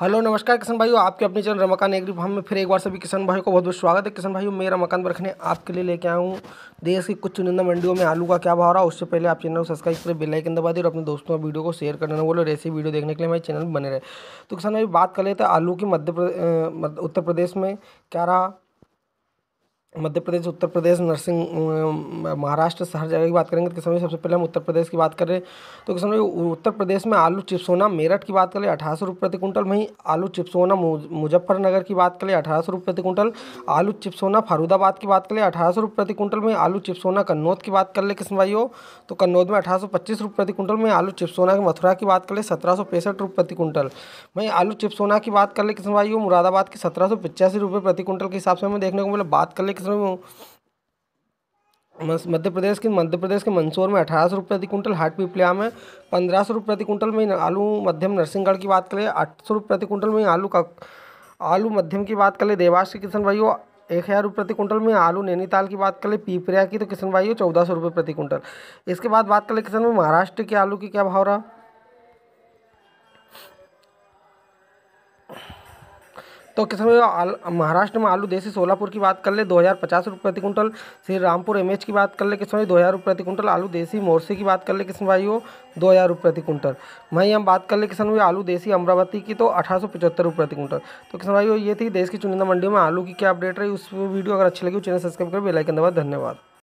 hello नमस्कार किसान भाइयों आपके अपने चैनल रमाकान एग्री फार्म में फिर एक बार सभी किसान भाइयों को बहुत बहुत स्वागत है किसान भाइयों मैं रमाकान बरखने आपके लिए लेके आया हूँ देश की कुछ चुनिंदा मंडियों में आलू का क्या भाव रहा है उससे पहले आप चैनल को सब्सक्राइब करें बेल आइकन दबा दें और अपने दोस्तों और वीडियो को शेयर करना बोलो ऐसी वीडियो देखने के लिए हमारे चैनल बने रहे तो किसान भाई बात कर लेते हैं आलू की मध्य उत्तर प्रदेश में क्या रहा मध्य प्रदेश उत्तर प्रदेश नरसिंह महाराष्ट्र हर जगह की बात करेंगे तो किसान भाई सबसे पहले हम उत्तर प्रदेश की बात कर रहे हैं तो किसान भाई उत्तर प्रदेश में आलू चिप्सोना मेरठ की बात करें अठारह सौ रुपये प्रति कुंटल वहीं आलू चिप्सोना मुजफ्फरनगर की बात करें अठारह सौ रुपये प्रति कुंटल आलू चिप्सोना फरूदाबाद की बात करें अठारह सौ रुपये प्रति कुंटल में आलू चिप्सोना कन्नौद की बात कर ले किसान भाई तो कन्नौद में अठारह सौ पच्चीस रुपये प्रति कुंटल में आलू चिप्सोना की मथुरा की बात कर ले सत्रह सौ पैंसठ रुपये प्रति कुंटल वहीं आलू चिप्सोना की बात कर ले किसान भाई मुरादाबाद की सत्रह सौ पचासी रुपये प्रति कुंटल के हिसाब से हमें देखने को मिले बात कर ले किस्म मध्य प्रदेश के मध्य प्रदेश के मंदसौर में अठारह सौ रुपये प्रति कुंटल हाट पिपलिया में पंद्रह सौ रुपये प्रति कुंटल में आलू मध्यम नरसिंहगढ़ की बात करें आठ सौ रुपये प्रति कुंटल में आलू का आलू मध्यम की बात करें देवास के किसान भाइयों एक हज़ार रुपये प्रति कुंटल में आलू नैनीताल की बात करें पीपरिया की तो किसान भाइयों चौदह सौ रुपये प्रति कुंटल इसके बाद बात करें किसान में महाराष्ट्र के आलू की क्या भाव रहा तो किसान महाराष्ट्र में आलू देसी सोलापुर की बात कर ले दो हज़ार पचास रुपये प्रति कुंटल श्री रामपुर एम की बात कर ले किसान भाई दो हज़ार रुपये प्रति कुंटल आलू देसी मोरसी की बात कर ले किसान भाई हो दो हज़ार रुपये प्रति कुंटल वहीं हम बात कर ले किसान भाई आलू देसी अमरावती की तो अठारह सौ पचहत्तर रुपये प्रति कुंटल तो किसान भाई ये थी देश की चुनिंदा मंडियों में आलू की क्या अपडेट रही उस वीडियो अगर अच्छी लगी चैनल सब्सक्राइब कर बेलाइकन दबा धन्यवाद